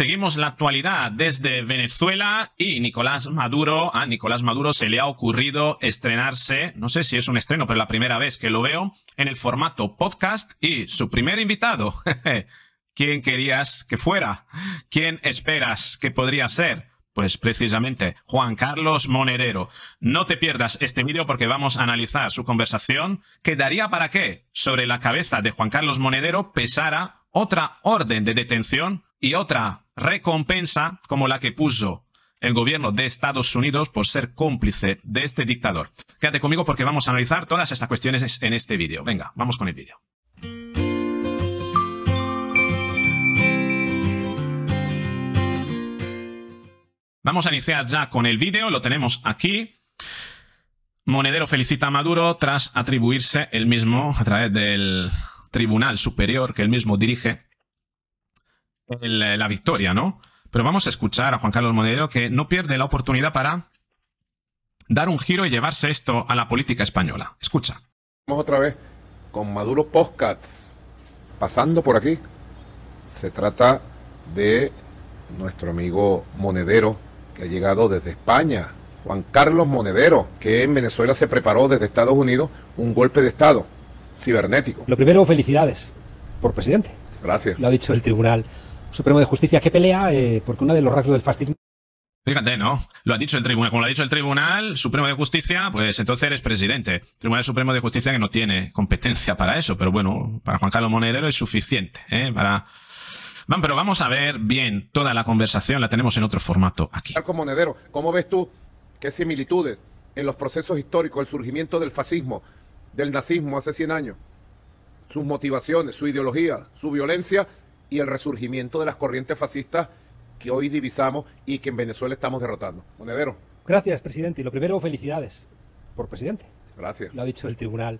Seguimos la actualidad desde Venezuela y Nicolás Maduro. A Nicolás Maduro se le ha ocurrido estrenarse, no sé si es un estreno, pero la primera vez que lo veo, en el formato podcast y su primer invitado. ¿Quién querías que fuera? ¿Quién esperas que podría ser? Pues precisamente Juan Carlos Monedero. No te pierdas este vídeo porque vamos a analizar su conversación ¿Quedaría para qué sobre la cabeza de Juan Carlos Monedero pesara otra orden de detención y otra recompensa como la que puso el gobierno de Estados Unidos por ser cómplice de este dictador. Quédate conmigo porque vamos a analizar todas estas cuestiones en este vídeo. Venga, vamos con el vídeo. Vamos a iniciar ya con el vídeo, lo tenemos aquí. Monedero felicita a Maduro tras atribuirse el mismo a través del Tribunal Superior que él mismo dirige la victoria, ¿no? Pero vamos a escuchar a Juan Carlos Monedero que no pierde la oportunidad para dar un giro y llevarse esto a la política española. Escucha. Vamos otra vez con Maduro Postcats pasando por aquí. Se trata de nuestro amigo Monedero que ha llegado desde España. Juan Carlos Monedero, que en Venezuela se preparó desde Estados Unidos un golpe de Estado cibernético. Lo primero, felicidades por presidente. Gracias. Lo ha dicho el Tribunal Supremo de Justicia ¿qué pelea eh, porque uno de los rasgos del fascismo Fíjate, ¿no? Lo ha dicho el tribunal. Como lo ha dicho el Tribunal Supremo de Justicia, pues entonces eres presidente. Tribunal Supremo de Justicia que no tiene competencia para eso, pero bueno, para Juan Carlos Monedero es suficiente, ¿eh? Para. Van, pero vamos a ver bien toda la conversación, la tenemos en otro formato aquí. Carlos Monedero, ¿cómo ves tú qué similitudes en los procesos históricos, el surgimiento del fascismo, del nazismo hace 100 años, sus motivaciones, su ideología, su violencia y el resurgimiento de las corrientes fascistas que hoy divisamos y que en Venezuela estamos derrotando. Monedero. Gracias, presidente. Y lo primero, felicidades por presidente. Gracias. Lo ha dicho el tribunal.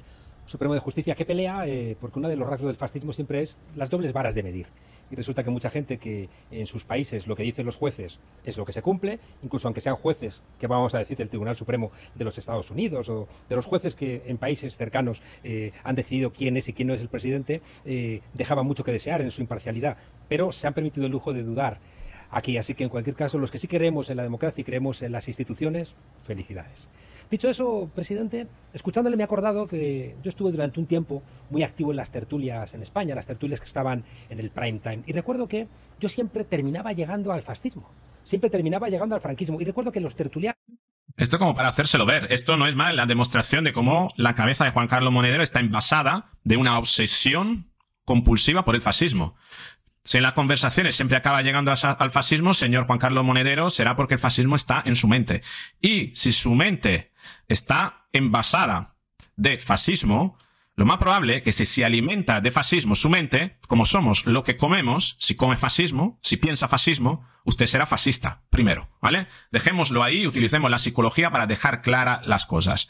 Supremo de Justicia que pelea, eh, porque uno de los rasgos del fascismo siempre es las dobles varas de medir. Y resulta que mucha gente que en sus países lo que dicen los jueces es lo que se cumple, incluso aunque sean jueces, que vamos a decir del Tribunal Supremo de los Estados Unidos o de los jueces que en países cercanos eh, han decidido quién es y quién no es el presidente, eh, dejaba mucho que desear en su imparcialidad, pero se han permitido el lujo de dudar aquí. Así que en cualquier caso, los que sí creemos en la democracia y creemos en las instituciones, felicidades. Dicho eso, presidente, escuchándole me he acordado que yo estuve durante un tiempo muy activo en las tertulias en España, las tertulias que estaban en el prime time. Y recuerdo que yo siempre terminaba llegando al fascismo, siempre terminaba llegando al franquismo. Y recuerdo que los tertulianos... Esto como para hacérselo ver, esto no es más la demostración de cómo la cabeza de Juan Carlos Monedero está envasada de una obsesión compulsiva por el fascismo. Si en las conversaciones siempre acaba llegando al fascismo, señor Juan Carlos Monedero, será porque el fascismo está en su mente. Y si su mente está envasada de fascismo, lo más probable es que si se alimenta de fascismo su mente, como somos lo que comemos, si come fascismo, si piensa fascismo, usted será fascista primero, ¿vale? Dejémoslo ahí, utilicemos la psicología para dejar claras las cosas.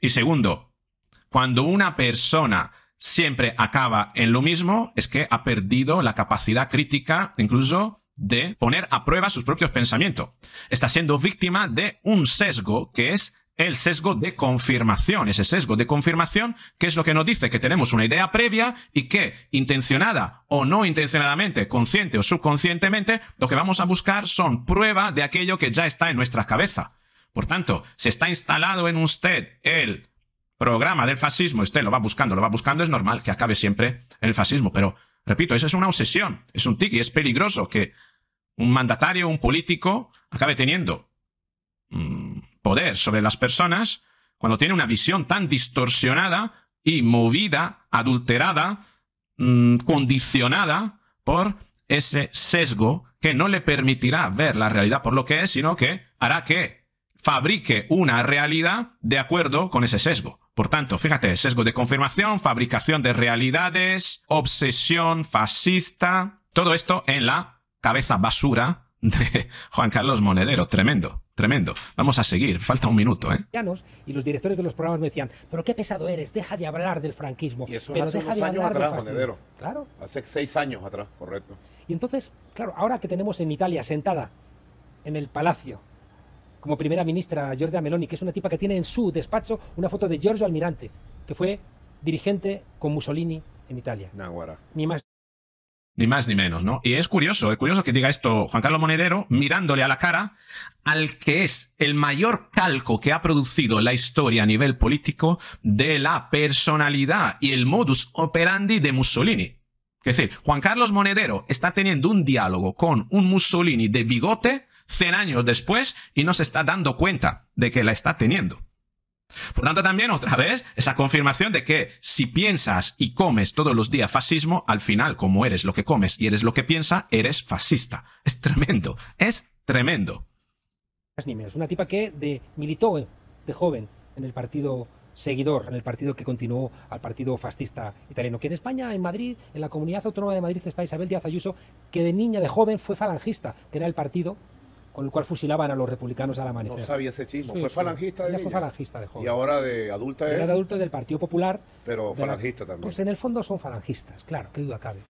Y segundo, cuando una persona siempre acaba en lo mismo, es que ha perdido la capacidad crítica incluso de poner a prueba sus propios pensamientos. Está siendo víctima de un sesgo que es el sesgo de confirmación. Ese sesgo de confirmación, que es lo que nos dice que tenemos una idea previa y que, intencionada o no intencionadamente, consciente o subconscientemente, lo que vamos a buscar son prueba de aquello que ya está en nuestra cabeza. Por tanto, si está instalado en usted el programa del fascismo, este lo va buscando, lo va buscando, es normal que acabe siempre el fascismo. Pero, repito, esa es una obsesión, es un tic y es peligroso que un mandatario, un político, acabe teniendo mm, poder sobre las personas cuando tiene una visión tan distorsionada y movida, adulterada, mm, condicionada por ese sesgo que no le permitirá ver la realidad por lo que es, sino que hará que fabrique una realidad de acuerdo con ese sesgo. Por tanto, fíjate, sesgo de confirmación, fabricación de realidades, obsesión fascista, todo esto en la cabeza basura de Juan Carlos Monedero, tremendo. Tremendo. Vamos a seguir, falta un minuto, ¿eh? Y los directores de los programas me decían, pero qué pesado eres, deja de hablar del franquismo. eso pero hace deja de años hablar atrás, Monedero. Claro. Hace seis años atrás, correcto. Y entonces, claro, ahora que tenemos en Italia sentada en el Palacio como primera ministra Giorgia Meloni, que es una tipa que tiene en su despacho una foto de Giorgio Almirante, que fue dirigente con Mussolini en Italia. Ni más ni más ni menos, ¿no? Y es curioso, es curioso que diga esto Juan Carlos Monedero mirándole a la cara al que es el mayor calco que ha producido la historia a nivel político de la personalidad y el modus operandi de Mussolini. Es decir, Juan Carlos Monedero está teniendo un diálogo con un Mussolini de bigote 100 años después y no se está dando cuenta de que la está teniendo. Por tanto, también otra vez, esa confirmación de que si piensas y comes todos los días fascismo, al final, como eres lo que comes y eres lo que piensa, eres fascista. Es tremendo, es tremendo. Ni una tipa que de, militó de joven en el partido seguidor, en el partido que continuó al partido fascista italiano, que en España, en Madrid, en la comunidad autónoma de Madrid está Isabel Díaz Ayuso, que de niña, de joven, fue falangista, que era el partido con el cual fusilaban a los republicanos al amanecer. No sabía ese chismo. fue falangista de fue falangista de joven. Y ahora de adulta es... Era de adulta del Partido Popular. Pero falangista también. Pues en el fondo son falangistas, claro, qué duda cabe.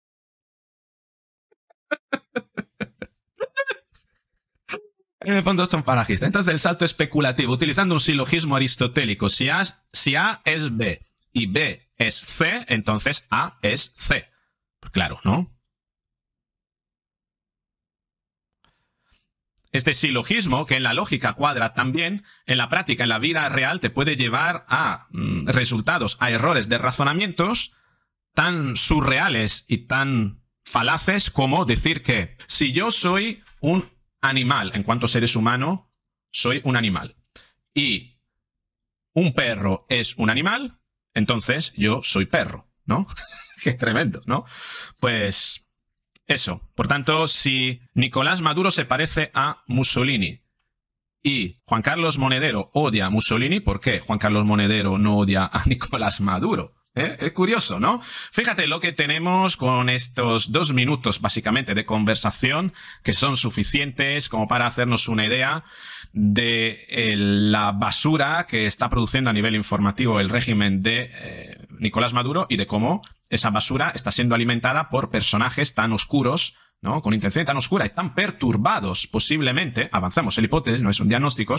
en el fondo son falangistas. Entonces el salto especulativo, utilizando un silogismo aristotélico, si A, si A es B y B es C, entonces A es C. Pues claro, ¿no? Este silogismo, que en la lógica cuadra también, en la práctica, en la vida real, te puede llevar a mm, resultados, a errores de razonamientos tan surreales y tan falaces como decir que si yo soy un animal, en cuanto seres humanos, soy un animal, y un perro es un animal, entonces yo soy perro, ¿no? Qué tremendo, ¿no? Pues eso. Por tanto, si Nicolás Maduro se parece a Mussolini y Juan Carlos Monedero odia a Mussolini, ¿por qué Juan Carlos Monedero no odia a Nicolás Maduro? ¿Eh? Es curioso, ¿no? Fíjate lo que tenemos con estos dos minutos básicamente de conversación que son suficientes como para hacernos una idea de la basura que está produciendo a nivel informativo el régimen de eh, Nicolás Maduro y de cómo esa basura está siendo alimentada por personajes tan oscuros ¿no? Con intención tan oscura, están perturbados posiblemente, avanzamos el hipótesis, no es un diagnóstico,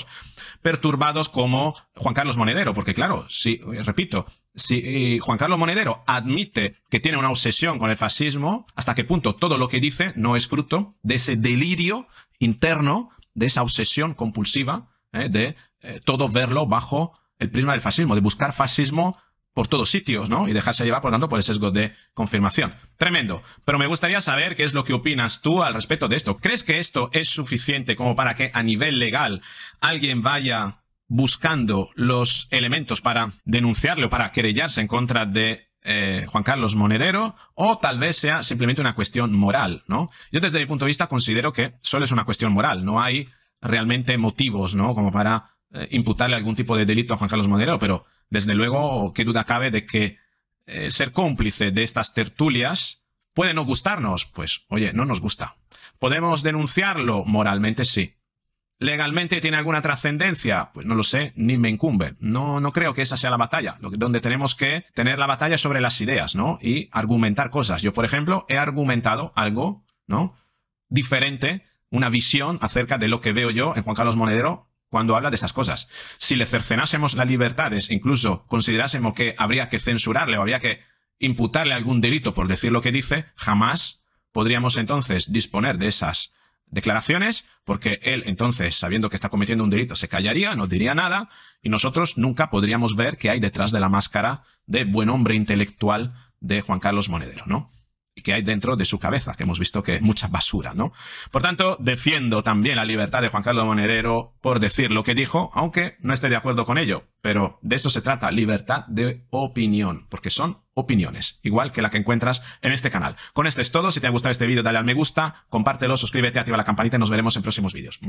perturbados como Juan Carlos Monedero, porque claro, si, eh, repito, si eh, Juan Carlos Monedero admite que tiene una obsesión con el fascismo, ¿hasta qué punto todo lo que dice no es fruto de ese delirio interno, de esa obsesión compulsiva, eh, de todo verlo bajo el prisma del fascismo, de buscar fascismo por todos sitios, ¿no? Y dejarse llevar, por tanto, por el sesgo de confirmación. Tremendo. Pero me gustaría saber qué es lo que opinas tú al respecto de esto. ¿Crees que esto es suficiente como para que a nivel legal alguien vaya buscando los elementos para denunciarle o para querellarse en contra de eh, Juan Carlos Monedero o tal vez sea simplemente una cuestión moral, ¿no? Yo desde mi punto de vista considero que solo es una cuestión moral, no hay realmente motivos, ¿no? Como para eh, imputarle algún tipo de delito a Juan Carlos Monedero, pero desde luego, qué duda cabe de que eh, ser cómplice de estas tertulias puede no gustarnos. Pues, oye, no nos gusta. ¿Podemos denunciarlo? Moralmente sí. ¿Legalmente tiene alguna trascendencia? Pues no lo sé, ni me incumbe. No, no creo que esa sea la batalla. Lo que, donde tenemos que tener la batalla sobre las ideas, ¿no? Y argumentar cosas. Yo, por ejemplo, he argumentado algo, ¿no? Diferente, una visión acerca de lo que veo yo en Juan Carlos Monedero cuando habla de estas cosas. Si le cercenásemos las libertades, incluso considerásemos que habría que censurarle o habría que imputarle algún delito por decir lo que dice, jamás podríamos entonces disponer de esas declaraciones, porque él entonces, sabiendo que está cometiendo un delito, se callaría, no diría nada, y nosotros nunca podríamos ver qué hay detrás de la máscara de buen hombre intelectual de Juan Carlos Monedero, ¿no? que hay dentro de su cabeza, que hemos visto que es mucha basura, ¿no? Por tanto, defiendo también la libertad de Juan Carlos Monerero por decir lo que dijo, aunque no esté de acuerdo con ello, pero de eso se trata, libertad de opinión, porque son opiniones, igual que la que encuentras en este canal. Con esto es todo, si te ha gustado este vídeo dale al me gusta, compártelo, suscríbete, activa la campanita y nos veremos en próximos vídeos.